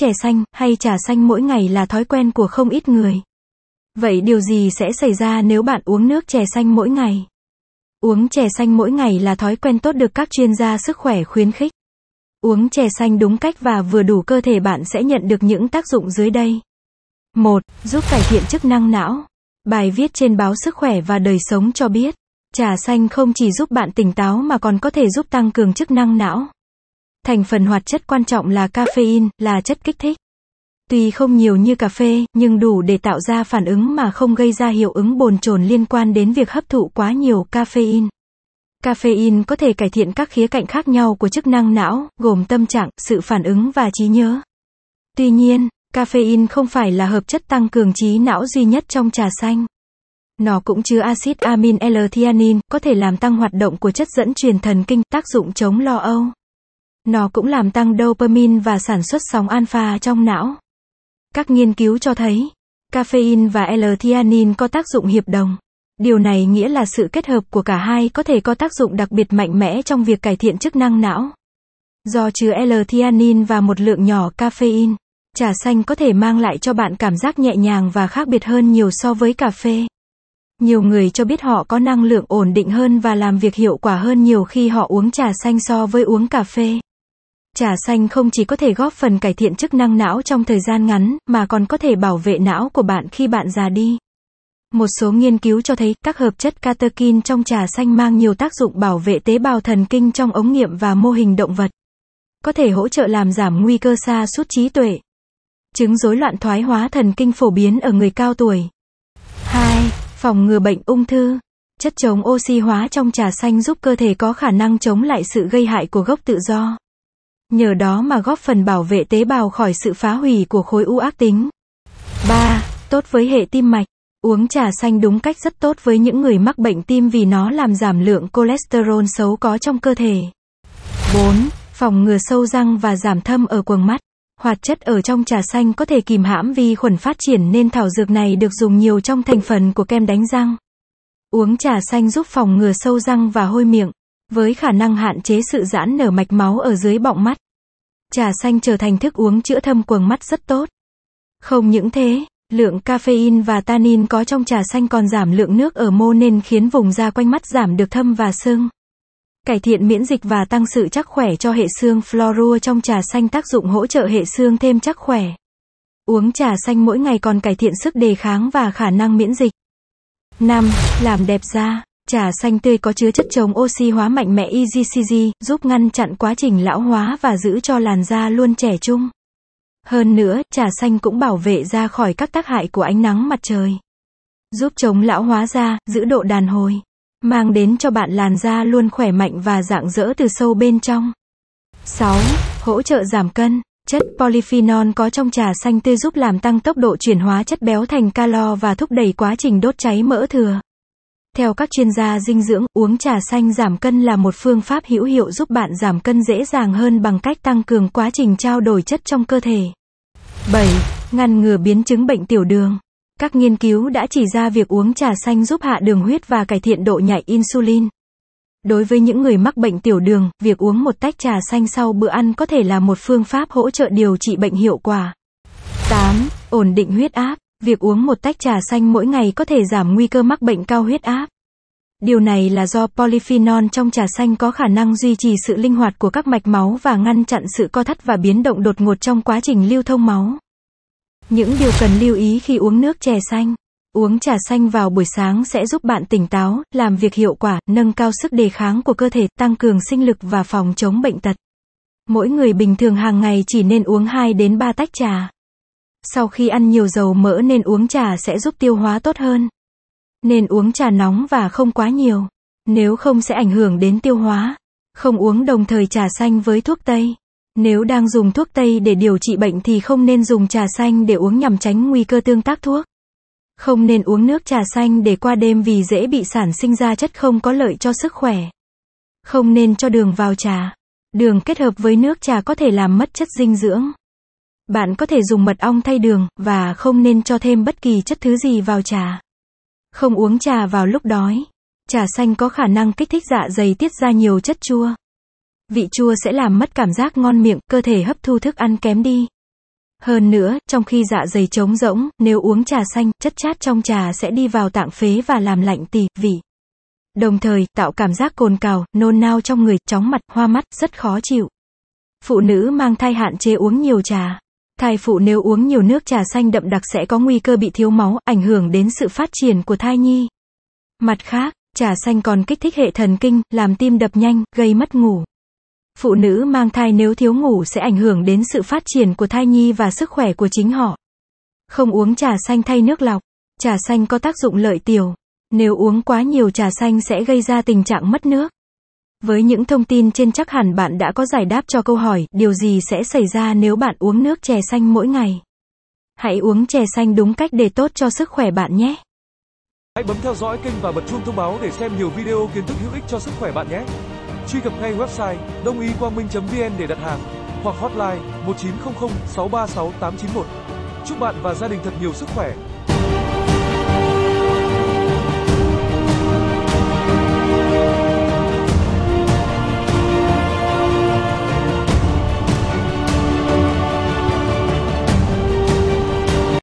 chè xanh, hay trà xanh mỗi ngày là thói quen của không ít người. Vậy điều gì sẽ xảy ra nếu bạn uống nước chè xanh mỗi ngày? Uống chè xanh mỗi ngày là thói quen tốt được các chuyên gia sức khỏe khuyến khích. Uống chè xanh đúng cách và vừa đủ cơ thể bạn sẽ nhận được những tác dụng dưới đây. 1. Giúp cải thiện chức năng não. Bài viết trên báo Sức khỏe và đời sống cho biết, trà xanh không chỉ giúp bạn tỉnh táo mà còn có thể giúp tăng cường chức năng não. Thành phần hoạt chất quan trọng là caffeine, là chất kích thích. Tuy không nhiều như cà phê, nhưng đủ để tạo ra phản ứng mà không gây ra hiệu ứng bồn chồn liên quan đến việc hấp thụ quá nhiều caffeine. Caffeine có thể cải thiện các khía cạnh khác nhau của chức năng não, gồm tâm trạng, sự phản ứng và trí nhớ. Tuy nhiên, caffeine không phải là hợp chất tăng cường trí não duy nhất trong trà xanh. Nó cũng chứa axit amin l theanine có thể làm tăng hoạt động của chất dẫn truyền thần kinh, tác dụng chống lo âu. Nó cũng làm tăng dopamine và sản xuất sóng alpha trong não. Các nghiên cứu cho thấy, caffeine và L-theanine có tác dụng hiệp đồng. Điều này nghĩa là sự kết hợp của cả hai có thể có tác dụng đặc biệt mạnh mẽ trong việc cải thiện chức năng não. Do chứa L-theanine và một lượng nhỏ caffeine, trà xanh có thể mang lại cho bạn cảm giác nhẹ nhàng và khác biệt hơn nhiều so với cà phê. Nhiều người cho biết họ có năng lượng ổn định hơn và làm việc hiệu quả hơn nhiều khi họ uống trà xanh so với uống cà phê. Trà xanh không chỉ có thể góp phần cải thiện chức năng não trong thời gian ngắn, mà còn có thể bảo vệ não của bạn khi bạn già đi. Một số nghiên cứu cho thấy các hợp chất catechin trong trà xanh mang nhiều tác dụng bảo vệ tế bào thần kinh trong ống nghiệm và mô hình động vật. Có thể hỗ trợ làm giảm nguy cơ xa suốt trí tuệ. Chứng rối loạn thoái hóa thần kinh phổ biến ở người cao tuổi. 2. Phòng ngừa bệnh ung thư. Chất chống oxy hóa trong trà xanh giúp cơ thể có khả năng chống lại sự gây hại của gốc tự do nhờ đó mà góp phần bảo vệ tế bào khỏi sự phá hủy của khối u ác tính. 3. Tốt với hệ tim mạch. Uống trà xanh đúng cách rất tốt với những người mắc bệnh tim vì nó làm giảm lượng cholesterol xấu có trong cơ thể. 4. Phòng ngừa sâu răng và giảm thâm ở quầng mắt. Hoạt chất ở trong trà xanh có thể kìm hãm vi khuẩn phát triển nên thảo dược này được dùng nhiều trong thành phần của kem đánh răng. Uống trà xanh giúp phòng ngừa sâu răng và hôi miệng với khả năng hạn chế sự giãn nở mạch máu ở dưới bọng mắt. Trà xanh trở thành thức uống chữa thâm quầng mắt rất tốt. Không những thế, lượng caffeine và tannin có trong trà xanh còn giảm lượng nước ở mô nên khiến vùng da quanh mắt giảm được thâm và sưng. Cải thiện miễn dịch và tăng sự chắc khỏe cho hệ xương Florua trong trà xanh tác dụng hỗ trợ hệ xương thêm chắc khỏe. Uống trà xanh mỗi ngày còn cải thiện sức đề kháng và khả năng miễn dịch. 5. Làm đẹp da. Trà xanh tươi có chứa chất chống oxy hóa mạnh mẽ EGCG, giúp ngăn chặn quá trình lão hóa và giữ cho làn da luôn trẻ trung. Hơn nữa, trà xanh cũng bảo vệ da khỏi các tác hại của ánh nắng mặt trời. Giúp chống lão hóa da, giữ độ đàn hồi. Mang đến cho bạn làn da luôn khỏe mạnh và rạng rỡ từ sâu bên trong. 6. Hỗ trợ giảm cân. Chất polyphenol có trong trà xanh tươi giúp làm tăng tốc độ chuyển hóa chất béo thành calo và thúc đẩy quá trình đốt cháy mỡ thừa. Theo các chuyên gia dinh dưỡng, uống trà xanh giảm cân là một phương pháp hữu hiệu giúp bạn giảm cân dễ dàng hơn bằng cách tăng cường quá trình trao đổi chất trong cơ thể. 7. Ngăn ngừa biến chứng bệnh tiểu đường. Các nghiên cứu đã chỉ ra việc uống trà xanh giúp hạ đường huyết và cải thiện độ nhạy insulin. Đối với những người mắc bệnh tiểu đường, việc uống một tách trà xanh sau bữa ăn có thể là một phương pháp hỗ trợ điều trị bệnh hiệu quả. 8. Ổn định huyết áp. Việc uống một tách trà xanh mỗi ngày có thể giảm nguy cơ mắc bệnh cao huyết áp. Điều này là do polyphenol trong trà xanh có khả năng duy trì sự linh hoạt của các mạch máu và ngăn chặn sự co thắt và biến động đột ngột trong quá trình lưu thông máu. Những điều cần lưu ý khi uống nước chè xanh. Uống trà xanh vào buổi sáng sẽ giúp bạn tỉnh táo, làm việc hiệu quả, nâng cao sức đề kháng của cơ thể, tăng cường sinh lực và phòng chống bệnh tật. Mỗi người bình thường hàng ngày chỉ nên uống 2 đến 3 tách trà. Sau khi ăn nhiều dầu mỡ nên uống trà sẽ giúp tiêu hóa tốt hơn. Nên uống trà nóng và không quá nhiều. Nếu không sẽ ảnh hưởng đến tiêu hóa. Không uống đồng thời trà xanh với thuốc tây. Nếu đang dùng thuốc tây để điều trị bệnh thì không nên dùng trà xanh để uống nhằm tránh nguy cơ tương tác thuốc. Không nên uống nước trà xanh để qua đêm vì dễ bị sản sinh ra chất không có lợi cho sức khỏe. Không nên cho đường vào trà. Đường kết hợp với nước trà có thể làm mất chất dinh dưỡng. Bạn có thể dùng mật ong thay đường, và không nên cho thêm bất kỳ chất thứ gì vào trà. Không uống trà vào lúc đói. Trà xanh có khả năng kích thích dạ dày tiết ra nhiều chất chua. Vị chua sẽ làm mất cảm giác ngon miệng, cơ thể hấp thu thức ăn kém đi. Hơn nữa, trong khi dạ dày trống rỗng, nếu uống trà xanh, chất chát trong trà sẽ đi vào tạng phế và làm lạnh tỳ, vị. Đồng thời, tạo cảm giác cồn cào, nôn nao trong người, chóng mặt, hoa mắt, rất khó chịu. Phụ nữ mang thai hạn chế uống nhiều trà. Thai phụ nếu uống nhiều nước trà xanh đậm đặc sẽ có nguy cơ bị thiếu máu, ảnh hưởng đến sự phát triển của thai nhi. Mặt khác, trà xanh còn kích thích hệ thần kinh, làm tim đập nhanh, gây mất ngủ. Phụ nữ mang thai nếu thiếu ngủ sẽ ảnh hưởng đến sự phát triển của thai nhi và sức khỏe của chính họ. Không uống trà xanh thay nước lọc. Trà xanh có tác dụng lợi tiểu. Nếu uống quá nhiều trà xanh sẽ gây ra tình trạng mất nước. Với những thông tin trên chắc hẳn bạn đã có giải đáp cho câu hỏi, điều gì sẽ xảy ra nếu bạn uống nước chè xanh mỗi ngày? Hãy uống chè xanh đúng cách để tốt cho sức khỏe bạn nhé. Hãy bấm theo dõi kênh và bật chuông thông báo để xem nhiều video kiến thức hữu ích cho sức khỏe bạn nhé. Truy cập ngay website đông y quang minh.vn để đặt hàng hoặc hotline 1900 636 891. Chúc bạn và gia đình thật nhiều sức khỏe.